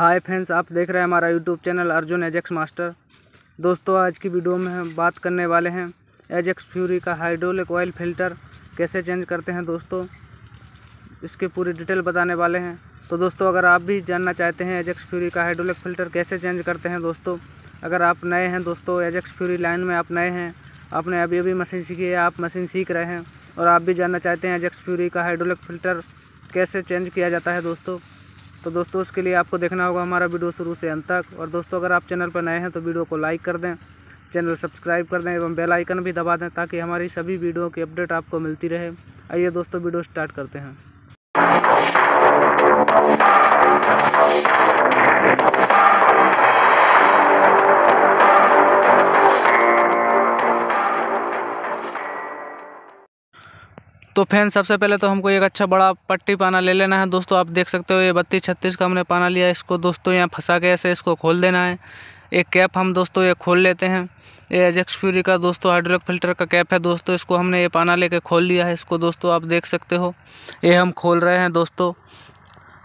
hi friends आप देख रहे हैं हमारा YouTube channel Arjun Ajax master दोस्तों आज की वीडियो में हम बात करने वाले हैं एजेक्स फ्यूरी का हाइड्रोलिक ऑयल फिल्टर कैसे चेंज करते हैं दोस्तों इसके पूरी डिटेल बताने वाले हैं तो दोस्तों अगर आप भी जानना चाहते हैं एजेक्स फ्यूरी का हाइड्रोलिक फिल्टर कैसे चेंज करते हैं दोस्तों अगर आप नए हैं दोस्तों एजेक्स फ्यूरी लाइन में आप नए हैं आपने अभी अभी मशीन सीखी है आप मशीन सीख रहे हैं और आप भी जानना चाहते हैं एजेक्स फ्यूरी का हाइड्रोलिक फिल्टर कैसे चेंज किया जाता है दोस्तों तो दोस्तों उसके लिए आपको देखना होगा हमारा वीडियो शुरू से अंत तक और दोस्तों अगर आप चैनल पर नए हैं तो वीडियो को लाइक कर दें चैनल सब्सक्राइब कर दें एवं बेल आइकन भी दबा दें ताकि हमारी सभी वीडियो की अपडेट आपको मिलती रहे आइए दोस्तों वीडियो स्टार्ट करते हैं तो फैन सबसे पहले तो हमको एक अच्छा बड़ा पट्टी पाना ले लेना है दोस्तों आप देख सकते हो ये बत्तीस छत्तीस का हमने पाना लिया इसको दोस्तों यहाँ फंसा के ऐसे इसको खोल देना है एक कैप हम दोस्तों ये खोल लेते हैं ये एजेक्स फ्यूरी का दोस्तों हाइड्रोलिक फिल्टर का कैप है दोस्तों इसको हमने ये पाना लेके खोल लिया है इसको दोस्तों आप देख सकते हो ये हम खोल रहे हैं दोस्तों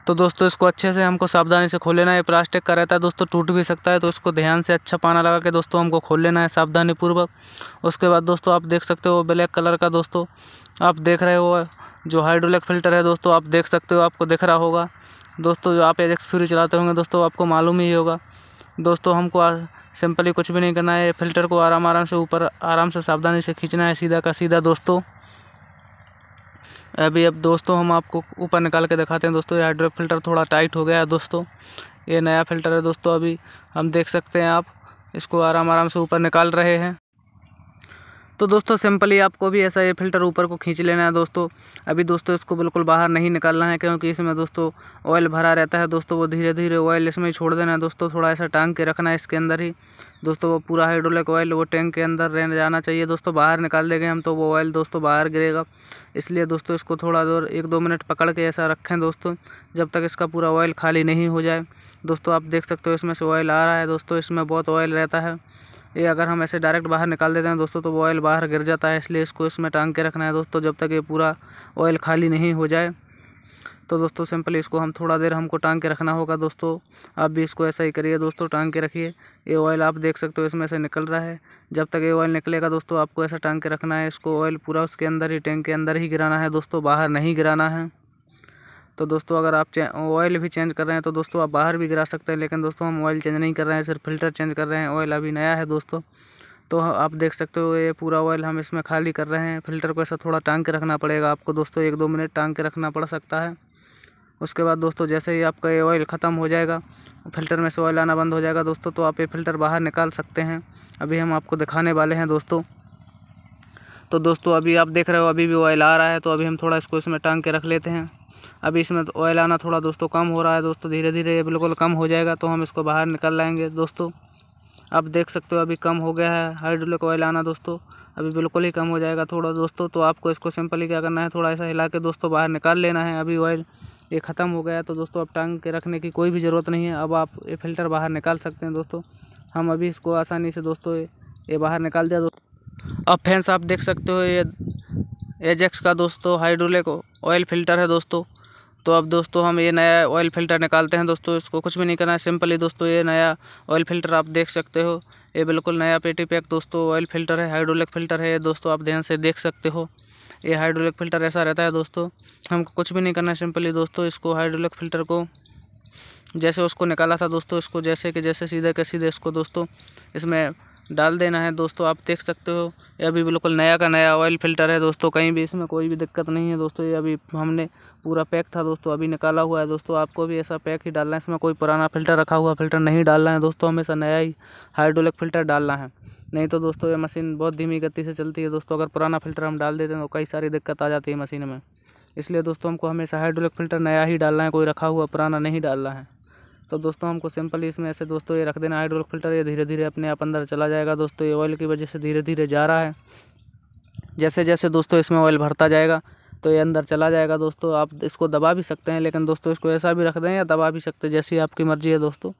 तो दोस्तों इसको अच्छे से हमको सावधानी से खोल लेना है प्लास्टिक का रहता है दोस्तों टूट भी सकता है तो इसको ध्यान से अच्छा पाना लगा के दोस्तों हमको खोल लेना है सावधानी पूर्वक उसके बाद दोस्तों आप देख सकते हो ब्लैक कलर का दोस्तों आप देख रहे हो जो हाइड्रोलिक फिल्टर है दोस्तों आप देख सकते हो आपको दिख रहा होगा दोस्तों जो आप एजेक्स फ्यूरी चलाते होंगे दोस्तों आपको मालूम ही होगा दोस्तों हमको सिंपली कुछ भी नहीं करना है फिल्टर को आराम आराम से ऊपर आराम से सावधानी से खींचना है सीधा का सीधा दोस्तों अभी अब दोस्तों हम आपको ऊपर निकाल के दिखाते हैं दोस्तों ये हाइड्रोक फिल्टर थोड़ा टाइट हो गया है दोस्तों ये नया फिल्टर है दोस्तों अभी हम देख सकते हैं आप इसको आराम आराम से ऊपर निकाल रहे हैं तो दोस्तों सिंपली आपको भी ऐसा ये फिल्टर ऊपर को खींच लेना है दोस्तों अभी दोस्तों इसको बिल्कुल बाहर नहीं निकालना है क्योंकि इसमें दोस्तों ऑयल भरा रहता है दोस्तों वो धीरे धीरे ऑयल इसमें छोड़ देना है दोस्तों थोड़ा ऐसा टांग के रखना है इसके अंदर ही दोस्तों वो पूरा हाइड्रोलिक ऑयल वो टैंक के अंदर रहने जाना चाहिए दोस्तों बाहर निकाल देंगे हम तो वो ऑयल दोस्तों बाहर गिरेगा इसलिए दोस्तों इसको थोड़ा दूर एक दो मिनट पकड़ के ऐसा रखें दोस्तों जब तक इसका पूरा ऑयल खाली नहीं हो जाए दोस्तों आप देख सकते हो इसमें से ऑयल आ रहा है दोस्तों इसमें बहुत ऑयल रहता है ये अगर हम ऐसे डायरेक्ट बाहर निकाल देते हैं दोस्तों तो वो ऑयल बाहर गिर जाता है इसलिए इसको इसमें टांग के रखना है दोस्तों जब तक ये पूरा ऑयल खाली नहीं हो जाए तो दोस्तों सिंपली इसको हम थोड़ा देर हमको टांग के रखना होगा दोस्तों आप भी इसको ऐसा ही करिए दोस्तों टांग के रखिए ये ऑयल आप देख सकते हो इसमें से निकल रहा है जब तक ये ऑयल निकलेगा दोस्तों आपको ऐसा टांग के रखना है इसको ऑयल पूरा उसके अंदर ही टैंक के अंदर ही गिराना है दोस्तों बाहर नहीं गिराना है तो दोस्तों अगर आप ऑयल भी चेंज कर रहे हैं तो दोस्तों आप बाहर भी गिरा सकते हैं लेकिन दोस्तों हम ऑयल चेंज नहीं कर रहे हैं सिर्फ फिल्टर चेंज कर रहे हैं ऑयल अभी नया है दोस्तों तो आप देख सकते हो ये पूरा ऑयल हम इसमें खाली कर रहे हैं फिल्टर को ऐसा थोड़ा टांग के रखना पड़ेगा आपको दोस्तों एक दो मिनट टांग के रखना पड़ सकता है उसके बाद दोस्तों जैसे ही आपका ये ऑयल ख़त्म हो जाएगा फिल्टर में से ऑयल आना बंद हो जाएगा दोस्तों तो आप ये फ़िल्टर बाहर निकाल सकते हैं अभी हम आपको दिखाने वाले हैं दोस्तों तो दोस्तों अभी आप देख रहे हो अभी भी ऑयल आ रहा है तो अभी हम थोड़ा इसको इसमें टांग के रख लेते हैं अभी इसमें तो ऑयल आना थोड़ा दोस्तों कम हो रहा है दोस्तों धीरे धीरे ये बिल्कुल कम हो जाएगा तो हम इसको बाहर निकल लाएंगे दोस्तों आप देख सकते हो अभी कम हो गया है हाइड्रोलिक ऑयल आना दोस्तों अभी बिल्कुल ही कम हो जाएगा थोड़ा दोस्तों तो आपको इसको सिंपली क्या करना है थोड़ा ऐसा हिला के दोस्तों बाहर निकाल लेना है अभी ऑयल ये ख़त्म हो गया है तो दोस्तों अब टांग के रखने की कोई भी ज़रूरत नहीं है अब आप ये फ़िल्टर बाहर निकाल सकते हैं दोस्तों हम अभी इसको आसानी से दोस्तों ये बाहर निकाल दिया दोस्तों अब फैंस आप देख सकते हो ये एजेक्स का दोस्तों हाइड्रोलिक ऑयल फिल्टर है दोस्तों तो अब दोस्तों हम ये नया ऑयल फिल्टर निकालते हैं दोस्तों इसको कुछ भी नहीं करना है सिंपली दोस्तों ये नया ऑयल फिल्टर आप देख सकते हो ये बिल्कुल नया पेटी पैक दोस्तों ऑयल फिल्टर है हाइड्रोलिक फिल्टर है ये दोस्तों आप ध्यान से देख सकते हो ये हाइड्रोलिक फिल्टर ऐसा रहता है दोस्तों हमको कुछ भी नहीं करना है सिंपली दोस्तों इसको हाइड्रोलिक फिल्टर को जैसे उसको निकाला था दोस्तों इसको जैसे कि जैसे सीधे के सीधे इसको दोस्तों इसमें डाल देना है दोस्तों आप देख सकते हो ये अभी बिल्कुल नया का नया ऑयल फिल्टर है दोस्तों कहीं भी इसमें कोई भी दिक्कत नहीं है दोस्तों ये अभी हमने पूरा पैक था दोस्तों अभी निकाला हुआ है दोस्तों आपको भी ऐसा पैक ही डालना है इसमें कोई पुराना फिल्टर रखा हुआ फिल्टर नहीं डालना है दोस्तों हमेशा नया ही हाइड्रोलिक फिल्टर डालना है नहीं तो दोस्तों ये मशीन बहुत धीमी गति से चलती है दोस्तों अगर पुराना फिल्टर हम डाल देते हैं तो कई सारी दिक्कत आ जाती है मशीन में इसलिए दोस्तों हमको हमेशा हाइड्रोलिक फिल्टर नया ही डालना है कोई रखा हुआ पुराना नहीं डालना है तो दोस्तों हमको सिंपली इसमें ऐसे दोस्तों ये रख देना हाइड्रोलिक फिल्टर ये धीरे धीरे अपने आप अंदर चला जाएगा दोस्तों ये ऑयल की वजह से धीरे धीरे जा रहा है जैसे जैसे दोस्तों इसमें ऑयल भरता जाएगा तो ये अंदर चला जाएगा दोस्तों आप इसको दबा भी सकते हैं लेकिन दोस्तों इसको ऐसा भी रख दें या दबा भी सकते हैं जैसी आपकी मर्ज़ी है दोस्तों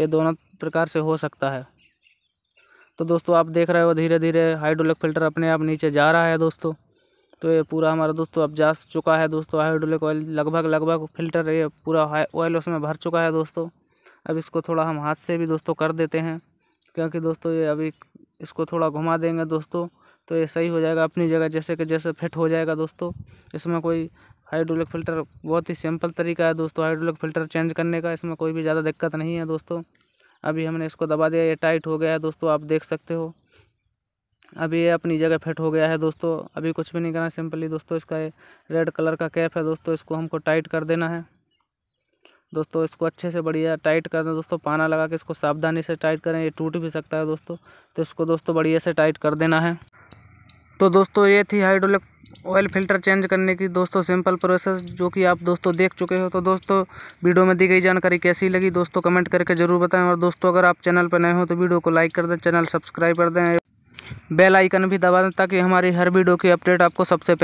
ये दोनों प्रकार से हो सकता है तो दोस्तों आप देख रहे हो धीरे धीरे हाइड्रोलिक फ़िल्टर अपने आप नीचे जा रहा है दोस्तों तो ये पूरा हमारा दोस्तों अब जा चुका है दोस्तों हाइड्रोलिक ऑयल लगभग लगभग फिल्टर ये पूरा ऑयल उसमें भर चुका है दोस्तों अब इसको थोड़ा हम हाथ से भी दोस्तों कर देते हैं क्योंकि दोस्तों ये अभी इसको थोड़ा घुमा देंगे दोस्तों तो ये सही हो जाएगा अपनी जगह जैसे कि जैसे फिट हो जाएगा दोस्तों इसमें कोई हाइड्रोलिक फ़िल्टर बहुत ही सिंपल तरीका है दोस्तों हाइड्रोलिक फ़िल्टर चेंज करने का इसमें कोई भी ज़्यादा दिक्कत नहीं है दोस्तों अभी हमने इसको दबा दिया ये टाइट हो गया है दोस्तों आप देख सकते हो अभी ये अपनी जगह फिट हो गया है दोस्तों अभी कुछ भी नहीं करना सिंपली दोस्तों इसका रेड कलर का कैप है दोस्तों इसको हमको टाइट कर देना है दोस्तों इसको अच्छे से बढ़िया टाइट कर दें दोस्तों पाना लगा के इसको सावधानी से टाइट करें ये टूट भी सकता है दोस्तों तो इसको दोस्तों बढ़िया से टाइट कर देना है तो दोस्तों ये थी हाइड्रोलिक ऑयल फिल्टर चेंज करने की दोस्तों सिंपल प्रोसेस जो कि आप दोस्तों देख चुके हो तो दोस्तों वीडियो में दी गई जानकारी कैसी लगी दोस्तों कमेंट करके ज़रूर बताएं और दोस्तों अगर आप चैनल पर नए हो तो वीडियो को लाइक कर दें चैनल सब्सक्राइब कर दें बेल आइकन भी दबा दें ताकि हमारी हर वीडियो की अपडेट आपको सबसे